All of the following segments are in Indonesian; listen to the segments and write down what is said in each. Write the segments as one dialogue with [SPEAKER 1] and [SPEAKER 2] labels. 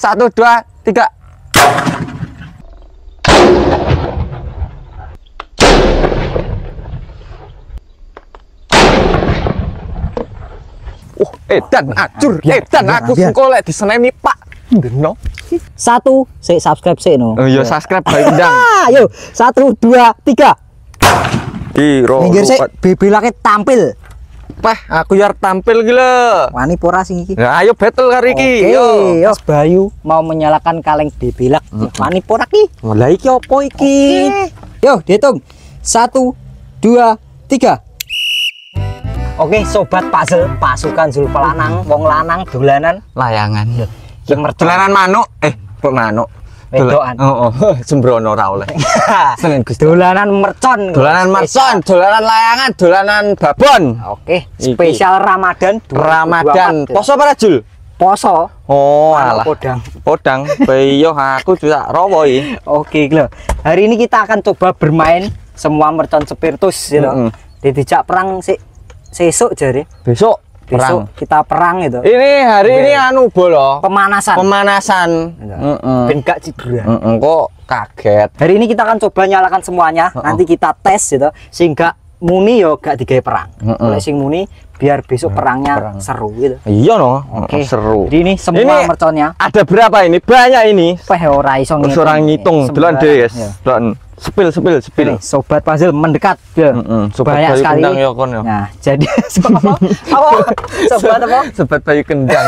[SPEAKER 1] Satu, dua, tiga. Uh, edan iya, acur, iya, edan iya, aku sekolah di ini pak. Deno. Satu, si subscribe si no. Oh, yo subscribe baik ndang. Yo, satu, dua, tiga. Iro. Minggir si, tampil. Wah, aku yar tampil gila. Wani pora sing iki. Ya, ayo battle kali iki. Yo, Mas Bayu mau menyalakan kaleng debilak. Mm -hmm. Wani pora ki. Oh, lah iki opo iki? Okay. Yo, dihitung. Satu, dua, tiga. Oke, okay, sobat puzzle pasukan Zulfalanang, wong lanang dolanan layangan. Ki Dolanan manuk. Eh, kok manuk? wedokan oh, oh. sembrono ora oleh seneng Gusti dolanan mercon dolanan mercon dolanan layangan dolanan babon oke okay. spesial Iki. Ramadan Ramadan poso para Jul poso oh anu, alah podang podang bayo aku juga rowo oke okay, hari ini kita akan coba bermain semua mercon spiritus gitu. you mm -hmm. perang sih sesuk jari besok besok kita perang gitu. Ini hari Oke. ini iya. anu bolo. Pemanasan. Pemanasan. Iya. Heeh. Uh cedera. Kok kaget. Hari ini kita akan coba nyalakan semuanya. Nanti kita tes gitu sehingga muni yo gak digawe perang. Mm -mm. Oleh sing muni biar besok perangnya perang. seru gitu. Iya no, okay. seru. Jadi ini semua ini merconnya. Ada berapa ini? Banyak ini. Peh ora iso ngitung. Ora ngitung. Delok deh, guys. Ya. Delok sepil sepil sepil. Ini, sobat Fazil mendekat. Ya. Mm -mm. Sobat Banyak Bayu sekali. Kendang, yo ya, kon, yo. Ya. Nah, jadi sobat apa? sobat apa? Sobat Bayu Kendang.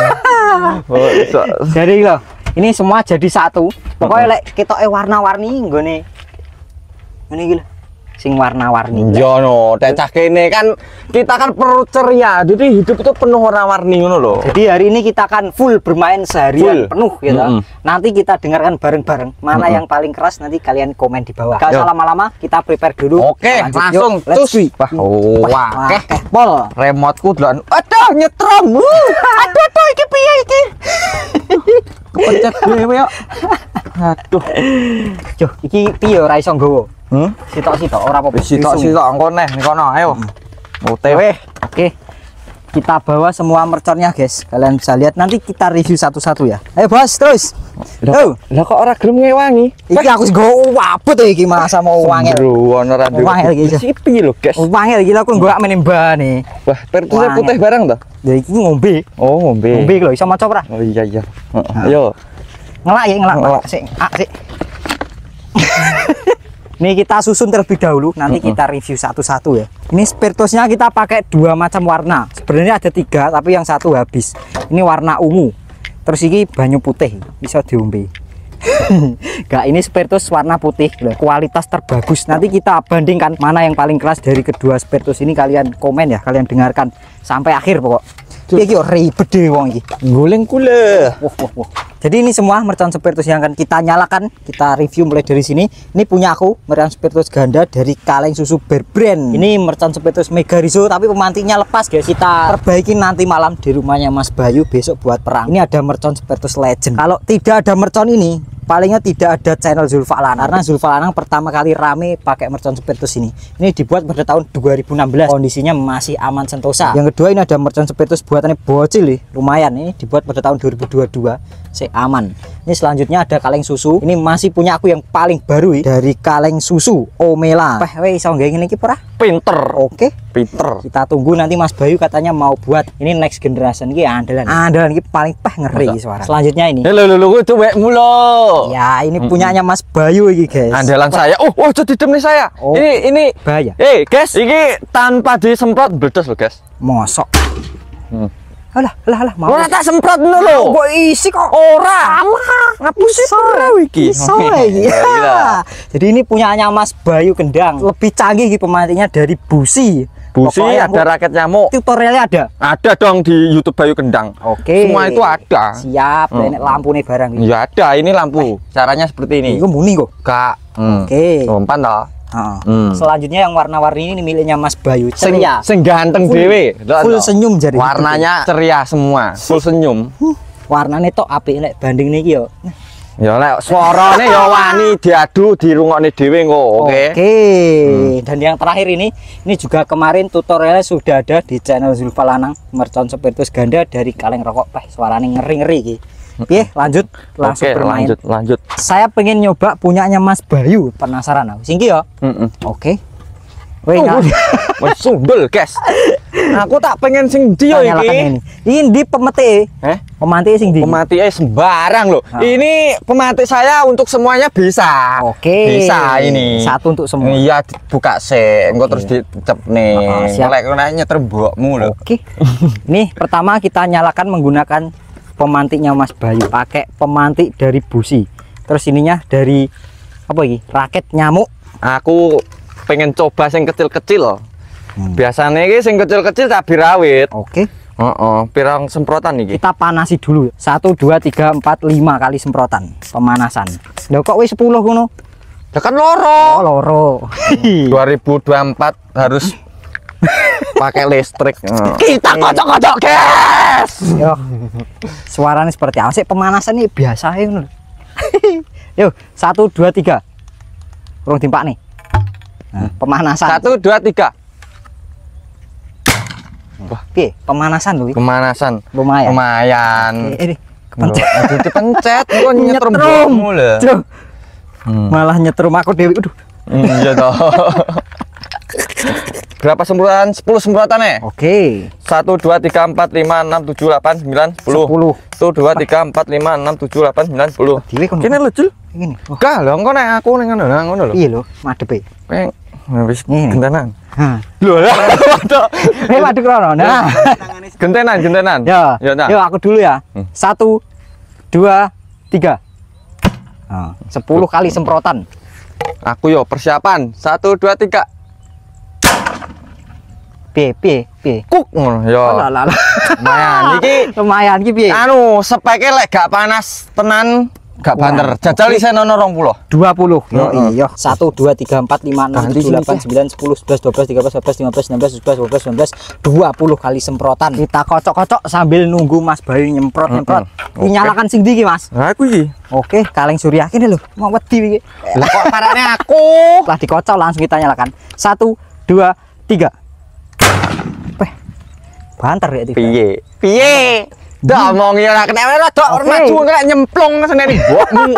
[SPEAKER 1] oh, so. Jadi lo. ini semua jadi satu. Pokoknya mm lek like, kita warna-warni nggone. Ini gila sing warna-warni. Jono, iya, cah kene kan kita kan perlu ceria. Jadi hidup itu penuh warna-warni ngono loh. Jadi hari ini kita akan full bermain seharian full. penuh gitu. Mm -hmm. Nanti kita dengarkan bareng-bareng mana mm -hmm. yang paling keras nanti kalian komen di bawah. Kalau lama-lama kita prepare dulu. Oke, okay, langsung cus. Oh, wah, oke. eh, pol. Remoteku duluan. Aduh, nyetrum. Uh, aduh, aduh iki piye iki? Kepencet dhewe yo. Aduh. Yo, iki piye ora iso nggowo? Hmm? Sitok-sitok ora apa-apa. Sitok-sitok engko neh kono. Ayo. OTW. Hmm. Oke. Nah, okay. Kita bawa semua merconnya, guys. Kalian bisa lihat nanti kita review satu-satu ya. Ayo, Bos, terus. Loh, kok ora gelem ngewangi? Iki aku sing go wabut iki masa mau wangi. Ruwon ora duwe. Wangi iki. Sipi lho, guys. Wangi iki lho aku golek mbane. Wah, perkusa putih barang to? Ya iki ngombe. Oh, ngombe. Ngombe lho iso maca ora? Oh iya iya. Nah. Ayo. Ngelak ya, ngelak. Ngelak sik. Ah, sik. Ini kita susun terlebih dahulu, nanti uh -uh. kita review satu-satu ya. Ini spiritusnya kita pakai dua macam warna. Sebenarnya ada tiga, tapi yang satu habis. Ini warna ungu. Terus ini banyu putih, bisa diombe. Gak ini spiritus warna putih kualitas terbagus nanti kita bandingkan mana yang paling keras dari kedua spiritus ini kalian komen ya kalian dengarkan sampai akhir pokok Piye iki ribet deh wong iki. Guling kule. Wah, wah, wah. Jadi ini semua mercon spiritus yang akan kita nyalakan, kita review mulai dari sini. Ini punya aku, mercon spiritus ganda dari kaleng susu berbrand. Ini mercon spiritus riso, tapi pemantiknya lepas guys. Kita perbaiki nanti malam di rumahnya Mas Bayu besok buat perang. Ini ada mercon spiritus legend. Kalau tidak ada mercon ini, palingnya tidak ada channel Zulfa Lanang karena Zulfa Lanang pertama kali rame pakai mercon Spiritus ini ini dibuat pada tahun 2016 kondisinya masih aman sentosa yang kedua ini ada mercon Spiritus buatannya bocil nih lumayan ini dibuat pada tahun 2022 si aman ini selanjutnya ada kaleng susu ini masih punya aku yang paling baru dari kaleng susu omela peh weh iso nggak ini pura ah? pinter oke pinter kita tunggu nanti mas bayu katanya mau buat ini next generation ini andalan andalan ini paling pah ngeri Betul. suara selanjutnya ini lho lho lho itu wek mulo ya ini mm punyanya mas bayu ini guys andalan Wah. saya oh oh jadi demi saya oh. ini ini bahaya eh hey, guys ini tanpa disemprot berdes loh guys mosok hmm. Alah, alah, alah, mau. Ora tak semprot ngono lho. kok isi kok. Ora. Alah, ngapusi ora iki. Iso oh, iki. Iya. Iya, iya. Jadi ini punyanya Mas Bayu Kendang. Lebih canggih iki pemantinya dari busi. Busi Pokoknya ada raket nyamuk. Tutorialnya ada. Ada dong di YouTube Bayu Kendang. Oke. Semua itu ada. Siap, hmm. lampu nih barang ini. Ya ada, ini lampu. Eh. Caranya seperti ini. Iku muni kok. Kak. Hmm. Oke. Umpan toh. Hmm. Selanjutnya yang warna-warni ini miliknya Mas Bayu. Ceria. Sing, dewi ganteng dhewe. Full senyum jadi. Warnanya itu. ceria semua. Full senyum. Huh. Warnane tok apik nek banding nih yo. Ya lek suarane yo ya wani diadu dirungokne dhewe engko, oke. Okay? Oke. Okay. Hmm. Dan yang terakhir ini, ini juga kemarin tutorialnya sudah ada di channel Zulfa Lanang mercon spiritus ganda dari kaleng rokok. Peh, suarane ngeri-ngeri iki. Oke, lanjut langsung Oke, bermain. lanjut, lanjut. Saya pengen nyoba punyanya Mas Bayu, penasaran aku. Singki ya? Mm -mm. Oke. Woi, oh, wes guys. Aku tak pengen sing ini. ini. Ini ini di pemete? Eh? Pemati sing dia. Pemati eh sembarang loh. Nah. Ini pemati saya untuk semuanya bisa. Oke. Okay. Bisa ini. Satu untuk semua. Iya, buka se, Okay. Enggak terus iya. dicep nih. Oh, siap. Lek kena nyetrebokmu mulu. Oke. Okay. Nih, pertama kita nyalakan menggunakan pemantiknya Mas Bayu pakai pemantik dari busi terus ininya dari apa ini raket nyamuk aku pengen coba yang kecil-kecil hmm. biasanya ini yang kecil-kecil tapi rawit oke okay. uh -uh. pirang semprotan nih kita panasi dulu satu dua tiga empat lima kali semprotan pemanasan Loh kok 10 sepuluh kuno Dekan loro. Oh, loro. 2024 harus pakai listrik oh. kita kocok kocok guys yo suaranya seperti apa sih pemanasan ini biasa ini yo satu dua tiga kurang timpak nih nah, pemanasan satu dua tiga Wah, Oke, pemanasan lu Pemanasan. Lumayan. Lumayan. Eh, ini kepencet. Aduh, kepencet. Gua nyetrum bomu lah. Hmm. Malah nyetrum aku Dewi. Aduh. Iya toh. Berapa semburan? 10 semburatan ya? Oke. Okay. 1 2 3 4 5 6 7 8 9 10. 10. 1 2 3 4 5 6 7 8 9 10. Dile kono. Kene lho, Jul. Ngene. Oh. lho engko nek aku ning ngono nang ngono lho. Iya lho, madhepe. Peng wis iya. gentenan. Hah. Lho. Eh madhep rono. Nah. Gentenan, gentenan. Ya. Ya, nah. Yo aku dulu ya. 1 2 3. 10 kali semprotan. Aku yo persiapan. 1 2 3 piye piye piye kuk ngono ya oh, lah lumayan iki lumayan iki piye anu speke lek gak panas tenan gak banter jajal isen ono 20 20 yo iya 1 2 3 4 5 6 7 8 9 10 11 12 13 14 15 16 17 18 19 20 kali semprotan kita kocok-kocok sambil nunggu Mas Bayu nyemprot nyemprot dinyalakan sing ndi iki Mas ha iku iki Oke, kaleng surya kene lho, mau wedi iki. Lah kok parane aku? Lah dikocok langsung kita nyalakan. 1 2 3 banter ya tiba piye piye hmm. Dah mau ngira ya kena ora dok maju ngrek nyemplung seneni bokmu.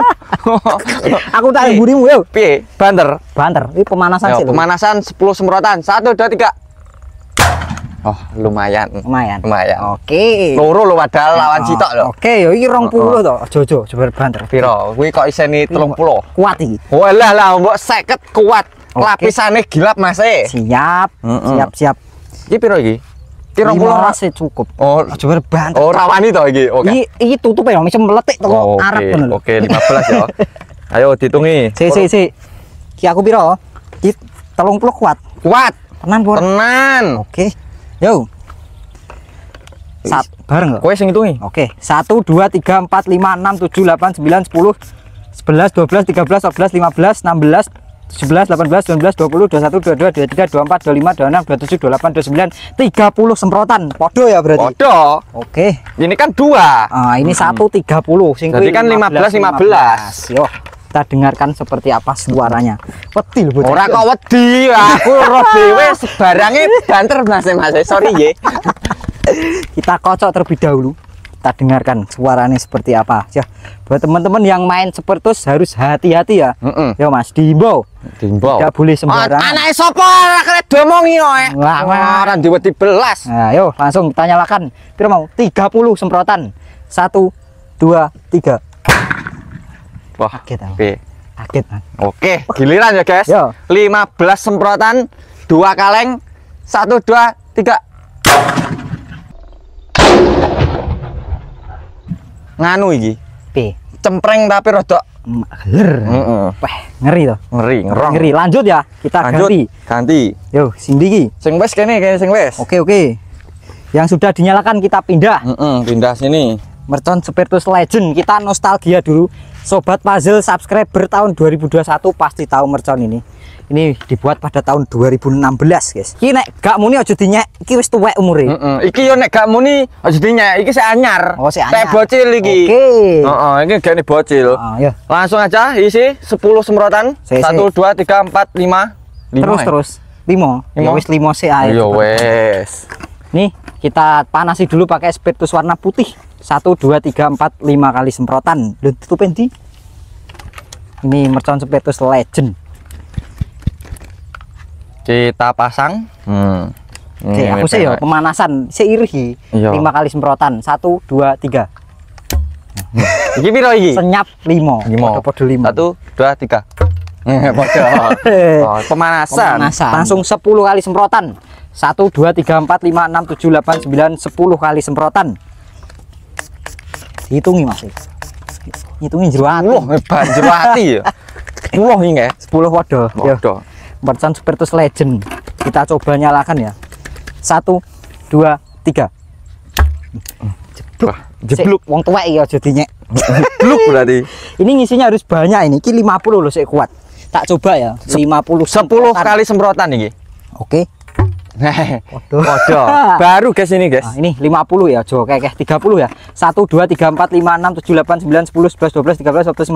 [SPEAKER 1] Aku tak gurimu yo. Piye? Banter. Banter. Ini pemanasan ya, sih. Pemanasan 10 semprotan. 1 2 3. Oh, lumayan. Lumayan. Lumayan. Oke. Loro lo padahal ah, lawan citok lo Oke, yo iki 20 to. Jojo coba banter. Piro? Kuwi kok iseni 30. Kuat iki. Walah oh, lah mbok 50 kuat. Lapisane gilap Mas eh. Siap. Siap siap. Iki piro iki? Tirang puluh rasa cukup. Oh, coba banget. Oh, rawani toh iki. Oke. Okay. Iki tutup oh, ya, macam meletik teko oh, okay. Arab ngono Oke, okay, 15 ya. Ayo ditungi. Si si si. Ki aku piro? Ki 30 kuat. Kuat. Tenan, Bor. Tenan. Oke. Okay. Yo. Sat bareng enggak? Kowe sing hitungi. Oke. Okay. 1 2 3 4 sepuluh 6 7 8 9 10 11 12 13 14 15 16 11, 18, 19, 20, 21, 22, 23, 24, 25, 26, 27, 28, 29, 30 semprotan. Podo ya berarti. Podo. Oke. Ini kan dua. Ah, ini hmm. satu hmm. 1 30. Sing Jadi kan 15 15. 15. Yo kita dengarkan seperti apa suaranya. Wedi lho bocah. Ora kok wedi, aku roh dhewe sebarange banter Mas Mas. Sorry ye. kita kocok terlebih dahulu kita dengarkan suaranya seperti apa ya buat teman-teman yang main sepertus harus hati-hati ya mm -mm. ya mas diimbau diimbau tidak boleh sembarangan anak sopor kena domongi dua eh. diwa dibelas nah Yo langsung kita nyalakan kita mau tiga puluh semprotan satu dua tiga. wah kaget kaget oke giliran ya guys yo. 15 semprotan dua kaleng satu dua tiga nganu iki P cempreng tapi rodok ler. mm -mm. wah ngeri to. ngeri ngerong ngeri lanjut ya kita lanjut, ganti ganti yo sing iki sing wes kene kene sing wes oke oke yang sudah dinyalakan kita pindah mm -mm, pindah sini mercon spiritus legend kita nostalgia dulu sobat puzzle subscriber tahun 2021 pasti tahu mercon ini ini dibuat pada tahun 2016 guys ini nek gak muni aja dinyek iki wis tuwek umure mm -mm. iki yo nek gak muni aja dinyek iki sik anyar oh sik anyar Saya bocil iki oke okay. heeh uh -uh, iki gak bocil oh, iya. langsung aja isi 10 semprotan si, 1 2 3 4 5 5 terus eh. terus 5 ya wis 5 sik ae yo wis nih kita panasi dulu pakai spiritus warna putih satu dua tiga empat lima kali semprotan dan tutupin di ini mercon spiritus legend kita pasang hmm. oke aku sih ya pemanasan seiri iya. lima kali semprotan satu dua tiga ini piro iki senyap limo limo podo limo satu dua tiga eh, oh, pemanasan. pemanasan langsung sepuluh kali semprotan satu dua tiga empat lima enam tujuh delapan sembilan sepuluh kali semprotan hitungi mas hitungin jeruati wah hebat jeruati ya wah ini ya 10 waduh, waduh percan spiritus legend kita coba nyalakan ya satu dua tiga jeblok jeblok wong tua ya jadinya jeblok berarti ini ngisinya harus banyak ini ini 50 loh saya kuat tak coba ya 50 10 sepuluh kali semprotan ini oke Waduh. Baru guys ini guys. Nah, ini 50 ya, Jo. Oke, 30 ya. 1 2 3 4 5 6 7 8 9 10 11 12 13 14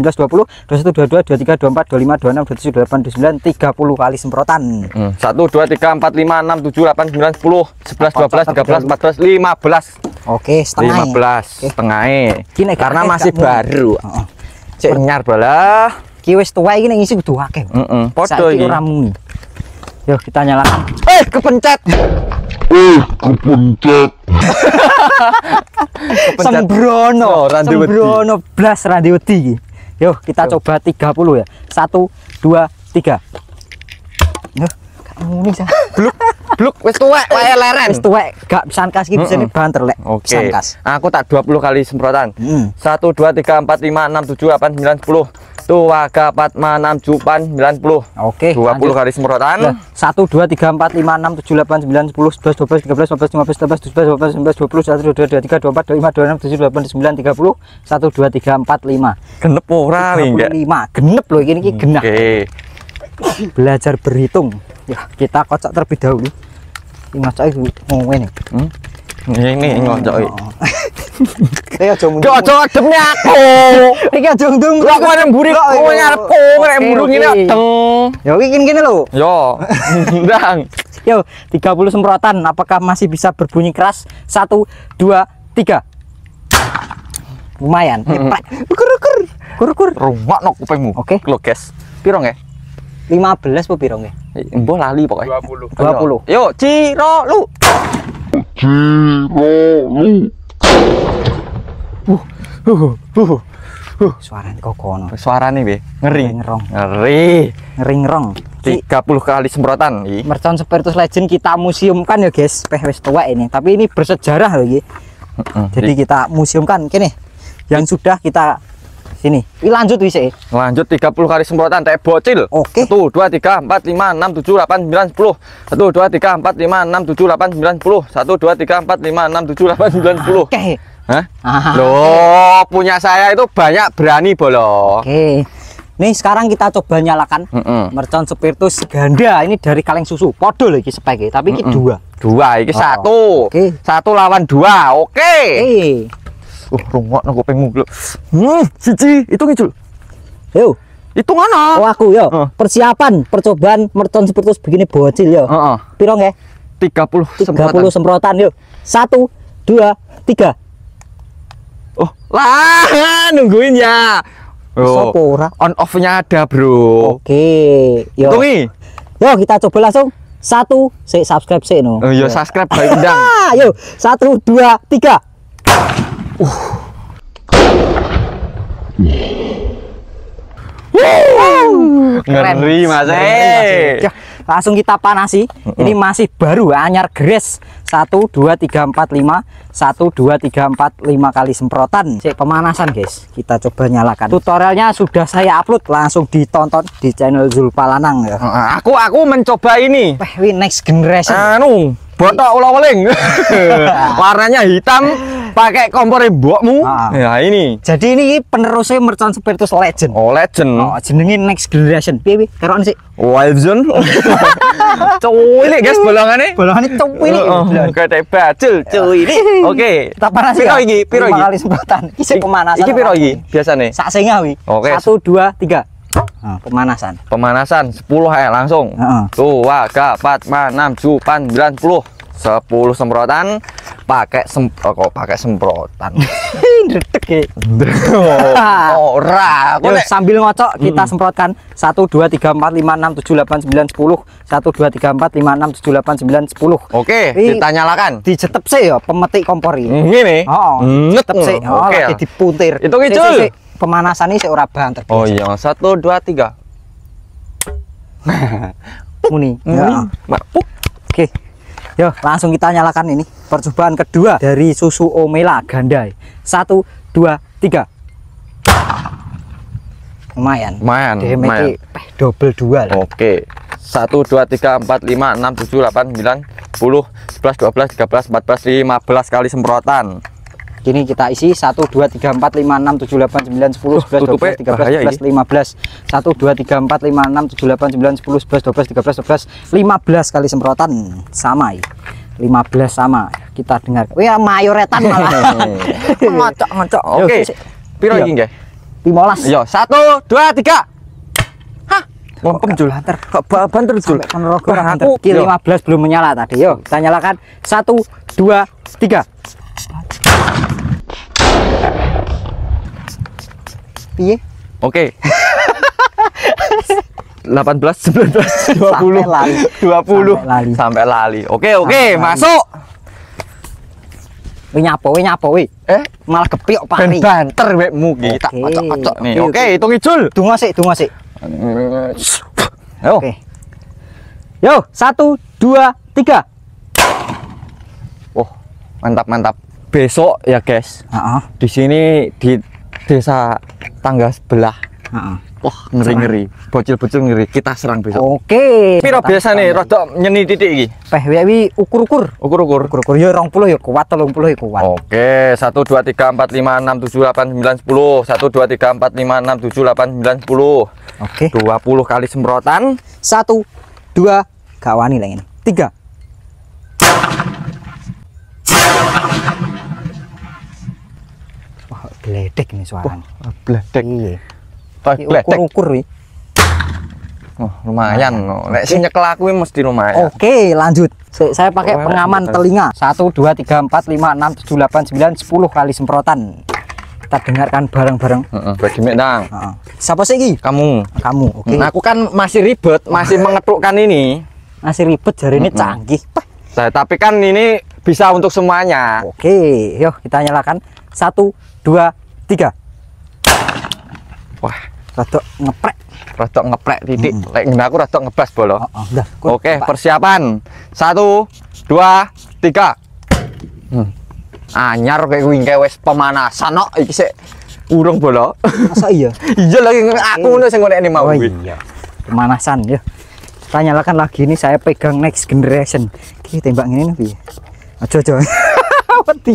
[SPEAKER 1] 15 16 17 18 19 20 21 22 23 24 25 26 27 28 29 30 kali semprotan. Hmm. 1 2 3 4 5 6 7 8 9 10 11 12 13 14 15. Oke, setengah. 15 ya. setengah. Kini ya. karena masih baru. Heeh. Cek nyar bola. Ki wis tuwa iki ning isi kudu akeh. Heeh. Padha iki. Saiki Yuk kita nyalakan. Eh, kepencet. Eh, kepencet. Sembrono, Sembrono, oh, Sembrono blas Randiwedi. Yuk kita coba coba 30 ya. 1 2 3. Yuk, Bluk, bluk wis tuwek wae eh, leren. Wis tuwek, gak iki bisa banter Oke. Aku tak dua puluh kali semprotan. Hmm. Satu dua tiga empat lima enam tujuh 7 sembilan sepuluh. Suwaga Patma 6 Jupan 90 Oke okay, 20 lanjut. garis murotan 1, 2, 3, 4, 5, 6, 7, 8, 9, 10, 11, 12, 13, 14, 15, 16 17 18 19 20, 21, 22, 23, 24, 25, 26, 27, 28, 29, 30 1, 2, 3, 4, 5 Genep ora enggak? 5 Genep loh ini, ini genah Oke okay. Belajar berhitung Ya kita kocok terlebih dahulu Ini mas Cai ngomongin hmm? Ini ngocok iki. Iki aja mundung. Kok aja ademne aku. Iki aja mundung. Kok kowe nang mburi kowe ngarepku nek mundung ini adem. Ya iki kene lho. Yo. Ndang. Yo, 30 semprotan apakah masih bisa berbunyi keras? 1 2 3. Lumayan. Hebat. Kur-kur. Kur-kur. Ruwak nok kupingmu. Oke. lo guys. Piro nggih? 15 apa piro nggih? Mbah lali pokoknya 20. 20. Yo, Ciro lu. Jiralu. lu. uh, uh, kok kono. nih be, ngeri. Ngerong. Ngeri. Ngeri ngerong. puluh kali semprotan Mercon Spiritus Legend kita museumkan ya, guys. Peh wes tua ini, tapi ini bersejarah lagi Uh -uh. Jadi kita museumkan kini yang sudah kita Sini. Ini lanjut wc eh? Lanjut 30 kali semprotan teh bocil. Oke. Okay. dua tiga empat lima enam tujuh delapan sembilan 9 satu dua tiga empat lima enam tujuh delapan sembilan 9 satu dua tiga empat lima enam tujuh delapan sembilan 9 10. Oke. Okay. Ah. Loh, punya saya itu banyak berani bolong. Oke. Okay. Nih sekarang kita coba nyalakan mm -mm. mercon spiritus ganda ini dari kaleng susu. Podo lagi spek tapi mm -mm. ini dua. Dua, ini oh, oh, satu. Okay. Satu lawan dua. Oke. Okay. Eh. Okay uh rumah nang kupingmu lho hmm siji itu ngicul yo mana? oh aku yo uh. persiapan percobaan mercon seperti begini bocil yo uh -uh. pirong ya 30 30 semprotan, semprotan yo satu dua tiga oh lah nungguin ya Oh, on off-nya ada, Bro. Oke. Okay. Yo. Tungi. Yo, kita coba langsung. Satu, si subscribe sih no. Oh, yo iya, subscribe baik dang. yo, satu, dua, tiga. Uh. Wow. Ngeri Mas. Iya, iya. Langsung kita panasi. uh -uh. Ini masih baru ah, anyar gres. 1 2 3 4 5 1 2 3 4 5 kali semprotan. Cik, pemanasan, guys. Kita coba nyalakan. Tutorialnya sudah saya upload, langsung ditonton di channel Zulpa Lanang ya. uh, Aku aku mencoba ini. Wih, next generation. Anu, botok ulang-ulang Warnanya hitam, pakai kompor ibukmu nah. ya ini jadi ini penerusnya mercon spiritus legend oh legend oh jenengin next generation pih pih karoan sih wild zone cuy ini guys bolongannya bolongannya ini oh, kayak bacil cuy ini oke kita panas ya? piro iki piro iki kali semprotan iki pemanasan iki piro biasa nih sak singa wi okay. 1 2 3 Nah, pemanasan. Pemanasan 10 ya langsung. Heeh. Uh -uh. Tuh, 4, 5, 6, 7, 8, 9, 10 sepuluh semprotan pakai sem oh, kok pakai semprotan detek ora aku sambil ngocok kita hmm. semprotkan 1 2 3 4 5 6 7 8 9 10 1 2 3 4 5 6 7 8 9 10 oke kita nyalakan dicetep sih ya pemetik kompor ini hmm, ini oh, oh hmm, sih oh lagi ya. dipuntir itu kecil pemanasan ini ora banter oh iya 1 2 3 muni muni ya. oke Yo, langsung kita nyalakan ini percobaan kedua dari susu Omela Gandai. Satu, dua, tiga. Lumayan. Lumayan. Lumayan. Double dua lah. Oke. Satu, dua, tiga, empat, lima, enam, tujuh, delapan, sembilan, sepuluh, sebelas, dua belas, tiga belas, empat belas, lima belas kali semprotan. Gini kita isi 1 2 3 4 5 6 7 8 9 10 11 12 13 14 15. 1 2 3 4 5 6 7 8 9 10 11 12 13 14 15 kali semprotan sama 15 sama. Kita dengar. Ya mayoretan malah. Ngocok-ngocok. Oke. okay. Piro iki iya. nggih? 15. Yo, 1 2 3 Lempeng jul hantar. Kok baban terus jul. Kurang aku. 15 iya. belum menyala tadi. Yo, kita nyalakan. 1 2 3. Piye? Oke. 18 19 20 sampai lali. 20 sampai lali. Sampai lali. Oke, oke, masuk. Wih nyapo, wih nyapo, wih. Eh, malah kepiok pari. Ben banter wekmu ki, tak pacok-pacok nih. Oke, okay, hitung ijul. Donga sik, donga sik. Oke. Okay. Yo, 1 2 3. Oh, mantap, mantap besok ya guys uh -uh. di sini di desa tangga sebelah uh -uh. wah ngeri ngeri bocil bocil ngeri kita serang besok oke okay. piro biasa nih rada nyeni titik iki peh wewi ukur ukur ukur ukur ukur ukur ya orang puluh ya kuat tolong puluh ya kuat oke satu dua tiga empat lima enam tujuh delapan sembilan sepuluh satu dua tiga empat lima enam tujuh delapan sembilan sepuluh oke dua puluh kali semprotan satu dua gak wani lagi tiga bledek nih suaranya. Oh, bledek. Iya. Tak ukur Ukur iki. Oh, lumayan no. Nah, Nek sing nyekel aku mesti lumayan. Oke, okay, lanjut. Se saya pakai oh, pengaman betul. telinga. 1 2 3 4 5 6 7 8 9 10 kali semprotan. Kita dengarkan bareng-bareng. Heeh, -bareng. uh -uh, bagi Nang. Heeh. Uh Siapa sih iki? Kamu. Kamu. Hmm. Oke. Okay. Nah, aku kan masih ribet, masih mengetukkan ini. Masih ribet jari ini hmm. canggih. Nah, tapi kan ini bisa untuk semuanya. Oke, okay. yuk kita nyalakan. Satu, dua tiga wah rotok ngeprek rotok ngeprek titik mm -hmm. lek aku rotok ngebas bolo oh, oh, oke okay, persiapan satu dua tiga hmm. anyar kayak wing wes pemanasan no iki sih urung bolo masa iya iya lagi aku udah sing ini mau oh, iya. iya. pemanasan ya kita nyalakan lagi ini saya pegang next generation kita tembak ini nih aja aja mati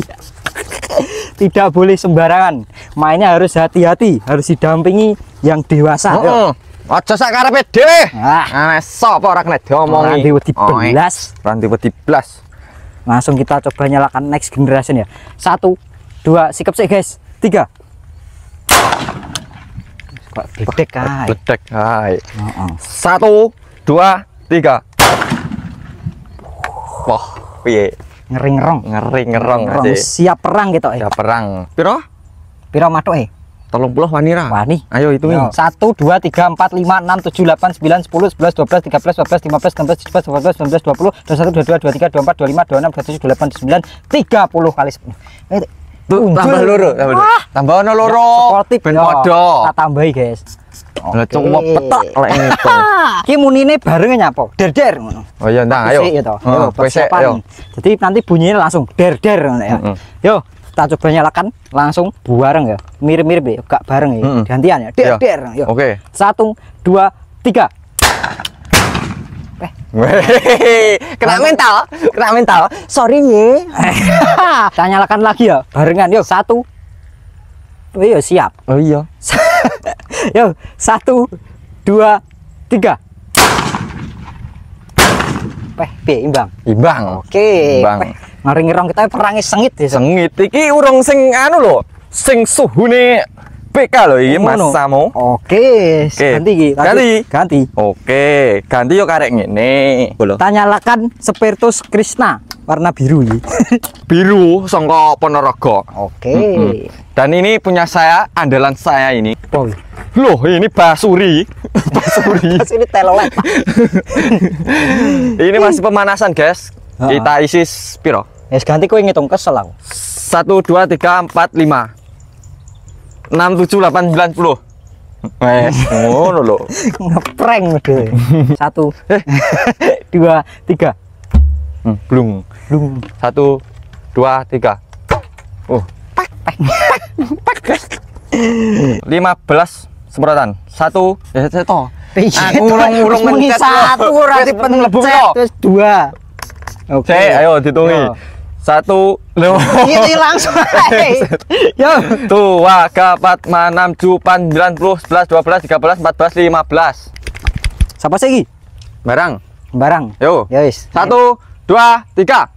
[SPEAKER 1] tidak boleh sembarangan mainnya harus hati-hati harus didampingi yang dewasa oh, oh. Ojo sak karepe dhewe. Ah, nah, apa ora kena diomongi. wedi oh, belas. Iya. Ranti wedi belas. Langsung kita coba nyalakan next generation ya. Satu, dua, sikap sih guys. Tiga. Kok bledek kae. Bledek kae. Heeh. 1 Satu, dua, Wah, piye? ngering rong ngering ngerong ngering -rong. siap perang gitu eh siap perang piro piro matuk eh tolong puluh wanira wani ayo itu satu dua tiga empat lima enam tujuh delapan sembilan sepuluh sebelas dua belas tiga belas empat belas lima belas enam belas tujuh belas delapan belas sembilan belas dua puluh dua satu dua dua dua tiga dua empat dua lima dua enam dua tujuh dua delapan sembilan tiga puluh kali sepuluh eh, tambah loro tambah, tambah ono loro sportif ben podo tak tambahi guys lah cuma petok lek ngono. Ki munine bareng nyapa? Derder. ngono. Oh iya ndang ayo. Iya yo persiapan. Jadi nanti bunyinya langsung derder. ngono ya. Yo kita coba nyalakan langsung bareng ya. Mirip-mirip ya, gak bareng ya. Gantian ya. Derder. Iya. Yo. Oke. Okay. Satu, dua, tiga. Eh. kena mental, kena mental. Sorry ye. Kita nyalakan lagi ya, barengan yuk. Satu. Oh iya siap. Oh iya. Yo, satu, dua, tiga. Peh, peh, imbang. Imbang. Oke. Imbang. Peh. Ngeri kita perangi sengit ya. Sengit. Iki urung sing anu loh. Sing suhu nih. PK loh ini Mas Samo. Oke, ganti iki. Ganti. Ganti. Oke, ganti yuk karek ngene. Tanyakan Spiritus Krishna warna biru ini. biru Songkok Ponorogo. Oke. Mm -hmm. Dan ini punya saya, andalan saya ini. Oh. Loh, ini basuri. basuri. ini telolet. ini masih pemanasan, guys. Kita isi piro? Ya yes, ganti kowe ngitung kesel aku. 1 2 3 4 5 enam tujuh delapan sembilan puluh eh, ngono lho. ngepreng Satu, eh. dua, tiga. Hmm, belum, Satu, dua, tiga. Oh. Pak, pak, pak, pak. Lima belas semprotan. Satu, ya toh, iya. Aku urung-urung mencet. Satu, ora peneng lebung dua. Oke, ayo ditungi satu lo ini iya, iya, langsung ya dua empat enam cupan sembilan puluh sebelas dua belas tiga belas empat belas lima belas siapa sih barang barang yo guys ya, satu dua tiga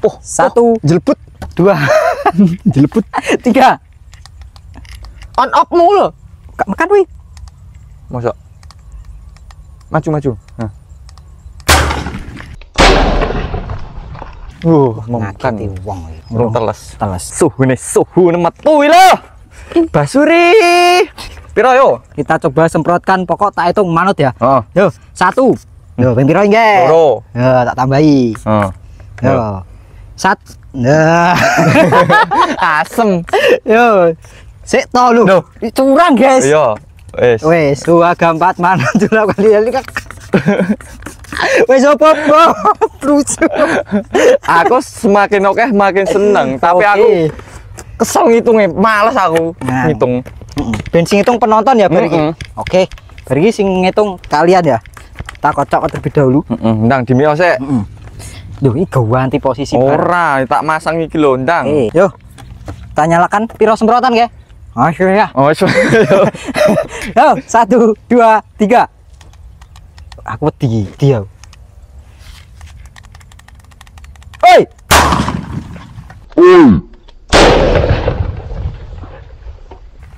[SPEAKER 1] oh satu oh. jelput dua jelput tiga on off mulu makan wih masuk maju maju nah. Wuh, memakan wong. Mung teles. Teles. Suhune suhune metu lho. Basuri. Piro yo? Kita coba semprotkan pokok tak hitung manut ya. Oh. Yo, satu. Yo, ping piro nggih? Loro. Yo, tak tambahi. Oh. Yo. Sat. Nah. Asem. Yo. Sik to lho. No. Curang, guys. Iya. Wes. Wes, dua gampat manut curang kali ya, ini. Kan. Wes opo, terus. Aku semakin oke okay, makin seneng, eh, tapi okay. aku kesel ngitungnya, males aku nah. ngitung. hitung ngitung penonton ya pergi. mm -hmm. Oke. Okay. Bari sing ngitung kalian ya. Tak kocok terlebih dahulu. Heeh. Mm -mm. Ndang dimio sik. -hmm. Duh, iki ganti posisi Ora, tak masang iki lho, Ndang. Eh, yo. Tak nyalakan piro semprotan, ya. Oh, ya. Oh, Yo, satu, dua, tiga aku wedi aku oi oi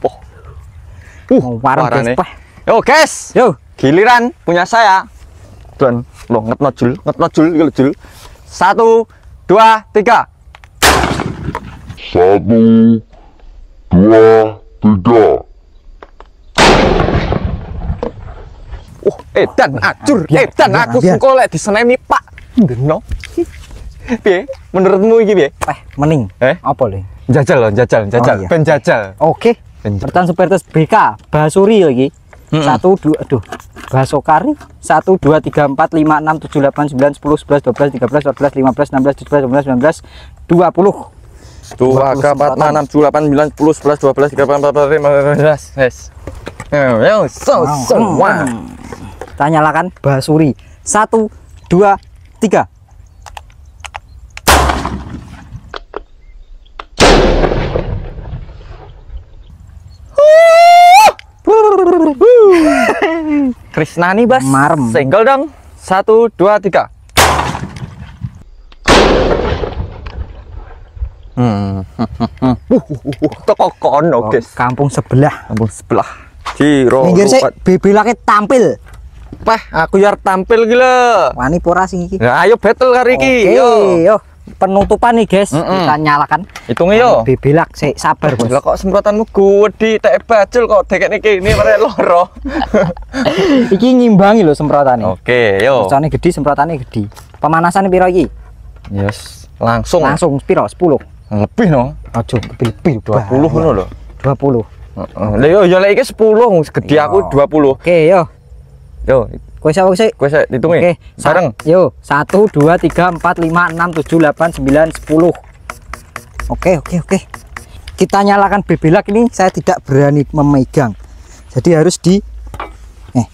[SPEAKER 1] oh uh warung oh, guys pah yo guys yo giliran punya saya dan lo ngetno jul ngetno jul ngetno jul satu dua tiga satu dua tiga edan acur edan aku sengko lek diseneni pak deno piye menurutmu iki piye eh mending eh apa le jajal loh jajal jajal oh, iya. ben jajal oke okay. pertanyaan seperti BK basuri lagi Mm -hmm. satu dua aduh baso kari satu dua tiga empat lima enam tujuh delapan sembilan sepuluh sebelas dua belas tiga belas empat belas lima belas enam belas tujuh belas delapan belas sembilan belas dua puluh dua empat enam tujuh delapan sembilan sepuluh sebelas dua belas tiga belas empat belas lima belas yes so so one kita nyalakan basuri satu dua tiga nih bas Marm. single dong satu dua tiga hmm. Tekokan, oke. Kampung sebelah. Kampung sebelah. Ciro. Minggir sih, BB tampil. Wah, aku yar tampil gila. Wani pora sing iki. Nah, ayo battle kali iki. Okay, Yo. yo. Penutupan nih, guys. Mm -mm. Kita nyalakan. Hitung yo. Bibilak sik sabar, Bos. Lah kok semprotanmu gede tak bacul kok deket iki ini mare loro. iki ngimbangi lho semprotane. Oke, okay, yo. Semprotane gede, semprotane gede. Pemanasannya piro iki? Yes, langsung. Langsung piro? 10. Lebih no. Aja lebih-lebih 20 ngono lho. 20. Heeh. Lah yo yo lek iki 10 gede yo. aku 20. Oke, okay, yo yo kue siapa kue kue saya hitung ya? oke sekarang yo satu dua tiga empat lima enam tujuh delapan sembilan sepuluh oke oke oke kita nyalakan BB lag ini saya tidak berani memegang jadi harus di eh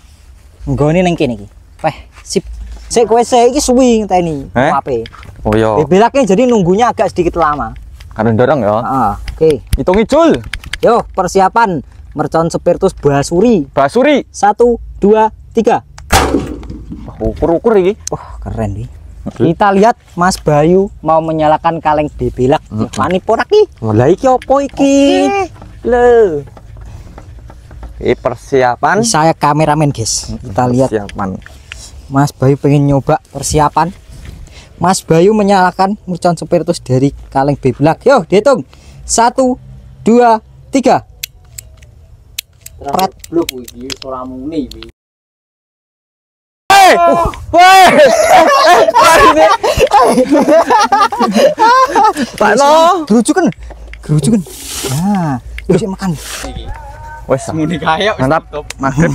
[SPEAKER 1] nggoni ini nengki nengki. peh sip saya kue saya ini swing suwi ngenteni HP eh? oh yo BB lag jadi nunggunya agak sedikit lama karena dorong ya ah, oke okay. hitung ijul yo persiapan mercon spiritus basuri basuri Satu dua tiga ukur-ukur ini wah keren nih kita lihat Mas Bayu mau menyalakan kaleng bebelak mm -hmm. mani porak nih oh, lah iki opo ini persiapan saya kameramen guys kita lihat persiapan Mas Bayu pengen nyoba persiapan Mas Bayu menyalakan mercon spiritus dari kaleng bebelak yo dihitung satu dua tiga Pret. Woi. Pak lo. Gerucukan. Gerucukan. Nah, wis makan. Wes. Muni kayak mantap. Makan.